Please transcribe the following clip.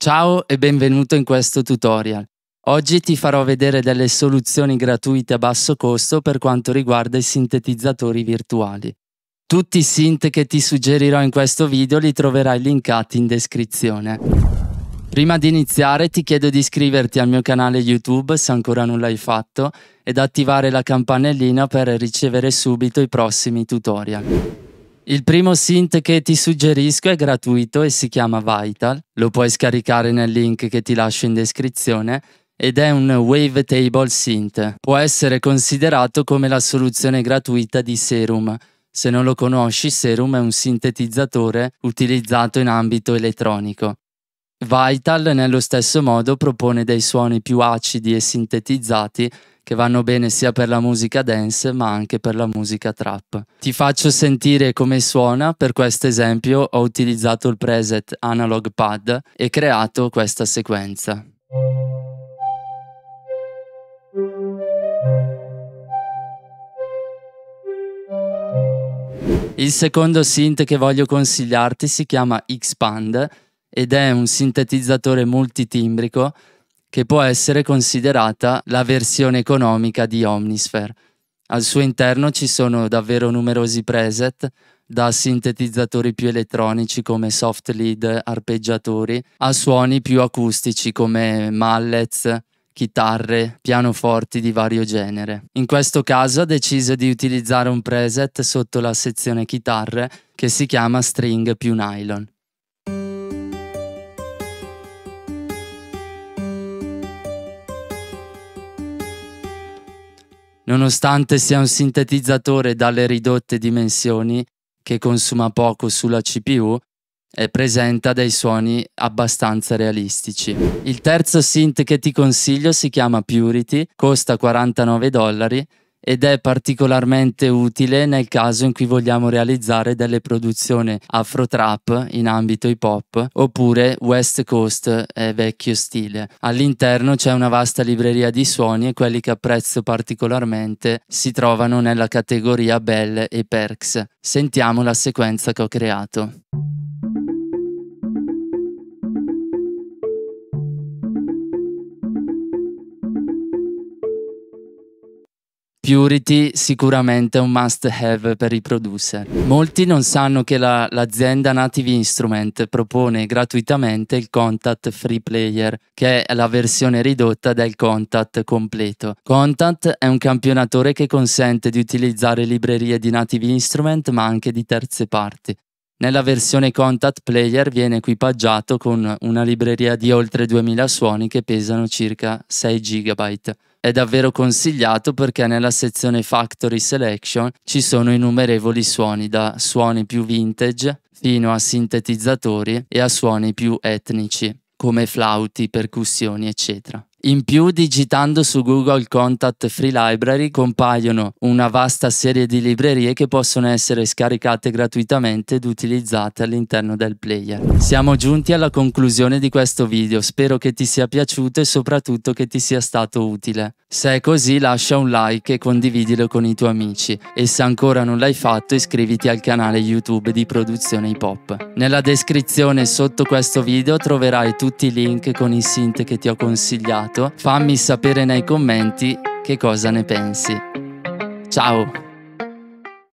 Ciao e benvenuto in questo tutorial. Oggi ti farò vedere delle soluzioni gratuite a basso costo per quanto riguarda i sintetizzatori virtuali. Tutti i synth che ti suggerirò in questo video li troverai linkati in descrizione. Prima di iniziare ti chiedo di iscriverti al mio canale YouTube se ancora non l'hai fatto ed attivare la campanellina per ricevere subito i prossimi tutorial. Il primo synth che ti suggerisco è gratuito e si chiama Vital, lo puoi scaricare nel link che ti lascio in descrizione ed è un wavetable synth. Può essere considerato come la soluzione gratuita di Serum. Se non lo conosci, Serum è un sintetizzatore utilizzato in ambito elettronico. Vital nello stesso modo propone dei suoni più acidi e sintetizzati che vanno bene sia per la musica dance ma anche per la musica trap. Ti faccio sentire come suona, per questo esempio ho utilizzato il preset Analog Pad e creato questa sequenza. Il secondo synth che voglio consigliarti si chiama Xpand ed è un sintetizzatore multitimbrico che può essere considerata la versione economica di Omnisphere. Al suo interno ci sono davvero numerosi preset, da sintetizzatori più elettronici come soft lead, arpeggiatori, a suoni più acustici come mallets, chitarre, pianoforti di vario genere. In questo caso ho deciso di utilizzare un preset sotto la sezione chitarre che si chiama String più Nylon. nonostante sia un sintetizzatore dalle ridotte dimensioni che consuma poco sulla CPU e presenta dei suoni abbastanza realistici. Il terzo synth che ti consiglio si chiama Purity, costa 49 dollari ed è particolarmente utile nel caso in cui vogliamo realizzare delle produzioni afro trap in ambito hip hop oppure west coast eh, vecchio stile. All'interno c'è una vasta libreria di suoni e quelli che apprezzo particolarmente si trovano nella categoria Bell e Perks. Sentiamo la sequenza che ho creato. security sicuramente è un must have per i producer. Molti non sanno che la, l'azienda Native Instrument propone gratuitamente il Contact Free Player, che è la versione ridotta del Contact completo. Contact è un campionatore che consente di utilizzare librerie di Native Instrument ma anche di terze parti. Nella versione Contact Player viene equipaggiato con una libreria di oltre 2000 suoni che pesano circa 6 GB. È davvero consigliato perché nella sezione Factory Selection ci sono innumerevoli suoni, da suoni più vintage fino a sintetizzatori e a suoni più etnici, come flauti, percussioni, eccetera. In più, digitando su Google Contact Free Library compaiono una vasta serie di librerie che possono essere scaricate gratuitamente ed utilizzate all'interno del player. Siamo giunti alla conclusione di questo video, spero che ti sia piaciuto e soprattutto che ti sia stato utile. Se è così lascia un like e condividilo con i tuoi amici e se ancora non l'hai fatto iscriviti al canale YouTube di Produzione Hip Hop. Nella descrizione sotto questo video troverai tutti i link con i synth che ti ho consigliato, fammi sapere nei commenti che cosa ne pensi. Ciao!